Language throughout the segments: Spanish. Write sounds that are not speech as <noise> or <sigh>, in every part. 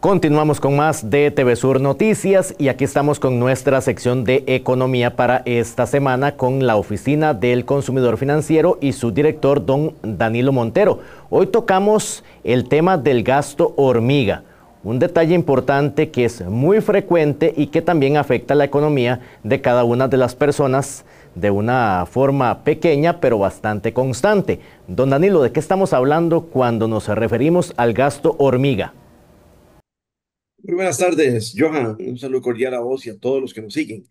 Continuamos con más de TV Sur Noticias y aquí estamos con nuestra sección de economía para esta semana con la Oficina del Consumidor Financiero y su director, don Danilo Montero. Hoy tocamos el tema del gasto hormiga, un detalle importante que es muy frecuente y que también afecta la economía de cada una de las personas de una forma pequeña pero bastante constante. Don Danilo, ¿de qué estamos hablando cuando nos referimos al gasto hormiga? buenas tardes, Johan. Un saludo cordial a vos y a todos los que nos siguen.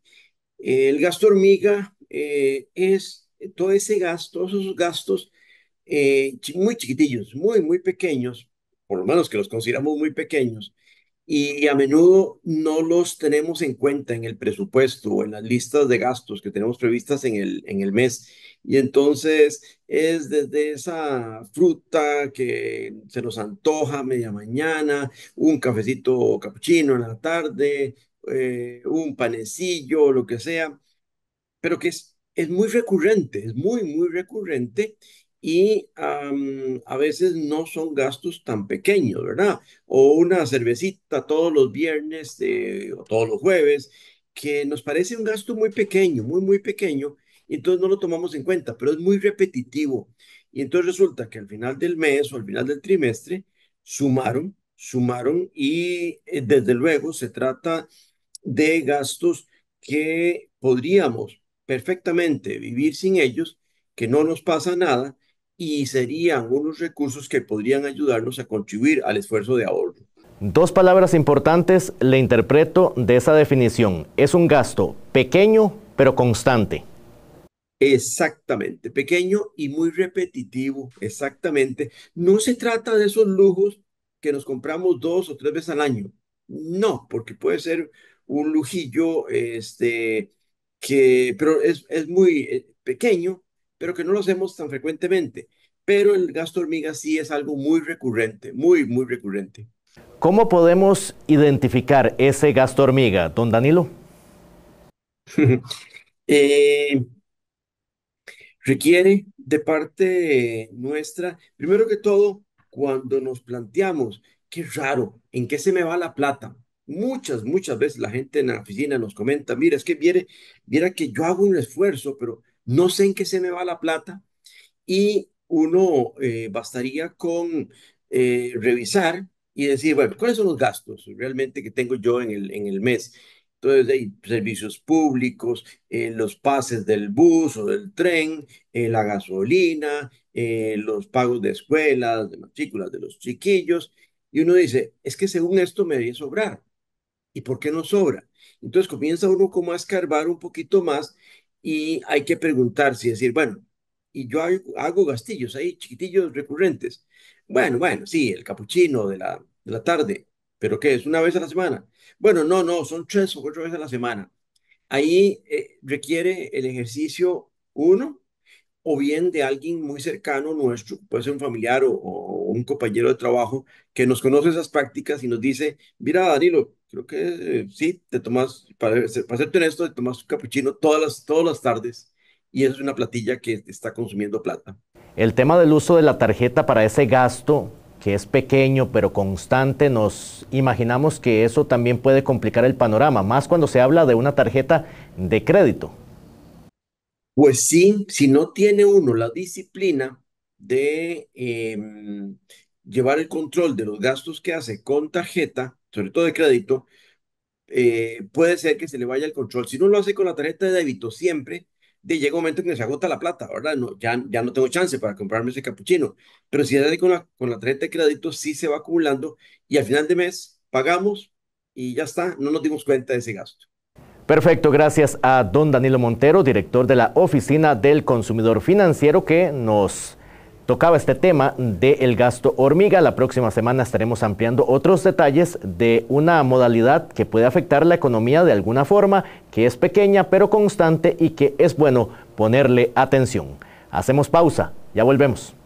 Eh, el gasto hormiga eh, es todo ese gasto, todos esos gastos eh, muy chiquitillos, muy, muy pequeños, por lo menos que los consideramos muy pequeños, y a menudo no los tenemos en cuenta en el presupuesto o en las listas de gastos que tenemos previstas en el, en el mes. Y entonces es desde esa fruta que se nos antoja media mañana, un cafecito capuchino en la tarde, eh, un panecillo, lo que sea, pero que es, es muy recurrente, es muy, muy recurrente y a veces no son gastos tan pequeños, ¿verdad? O una cervecita todos los viernes eh, o todos los jueves, que nos parece un gasto muy pequeño, muy, muy pequeño, y entonces no lo tomamos en cuenta, pero es muy repetitivo. Y entonces resulta que al final del mes o al final del trimestre sumaron, sumaron y eh, desde luego se trata de gastos que podríamos perfectamente vivir sin ellos, que no nos pasa nada y serían unos recursos que podrían ayudarnos a contribuir al esfuerzo de ahorro. Dos palabras importantes le interpreto de esa definición. Es un gasto pequeño pero constante. Exactamente, pequeño y muy repetitivo, exactamente. No se trata de esos lujos que nos compramos dos o tres veces al año. No, porque puede ser un lujillo, este, que, pero es, es muy eh, pequeño, pero que no lo hacemos tan frecuentemente pero el gasto hormiga sí es algo muy recurrente, muy, muy recurrente. ¿Cómo podemos identificar ese gasto hormiga, don Danilo? <laughs> Eh, requiere de parte nuestra, primero que todo, cuando nos planteamos, qué raro, ¿en qué se me va la plata? Muchas, muchas veces la gente en la oficina nos comenta, mira, es que viene, viera que yo hago un esfuerzo, pero no sé en qué se me va la plata. Y uno eh, bastaría con eh, revisar y decir, bueno, ¿cuáles son los gastos realmente que tengo yo en el, en el mes? Entonces, hay servicios públicos, eh, los pases del bus o del tren, la gasolina, los pagos de escuelas, de matrículas de los chiquillos. Y uno dice, es que según esto me debe sobrar. ¿Y por qué no sobra? Entonces comienza uno como a escarbar un poquito más y hay que preguntarse, decir, bueno, y yo hago, gastillos ahí, chiquitillos recurrentes. Bueno, bueno, sí, el capuchino de la, de la tarde, pero ¿qué es? ¿Una vez a la semana? Bueno, no, no, son tres o cuatro veces a la semana. Ahí eh, requiere el ejercicio uno, o bien de alguien muy cercano nuestro, puede ser un familiar o, un compañero de trabajo que nos conoce esas prácticas y nos dice, mira Danilo, creo que eh, sí, te tomas, para hacerte esto, te tomas un capuchino todas las, todas las tardes y es una platilla que está consumiendo plata. El tema del uso de la tarjeta para ese gasto, que es pequeño pero constante, nos imaginamos que eso también puede complicar el panorama, más cuando se habla de una tarjeta de crédito. Pues sí, si no tiene uno la disciplina de em, llevar el control de los gastos que hace con tarjeta, sobre todo de crédito, eh, puede ser que se le vaya el control. Si no lo hace con la tarjeta de débito siempre, de llega un momento en que se agota la plata, ¿verdad? No, ya, ya no tengo chance para comprarme ese capuchino. Pero si ya con la, con la tarjeta de crédito, sí se va acumulando y al final de mes pagamos y ya está, no nos dimos cuenta de ese gasto. Perfecto, gracias a don Danilo Montero, director de la Oficina del Consumidor Financiero, que nos tocaba este tema del gasto hormiga. La próxima semana estaremos ampliando otros detalles de una modalidad que puede afectar la economía de alguna forma, que es pequeña pero constante y que es bueno ponerle atención. Hacemos pausa, ya volvemos.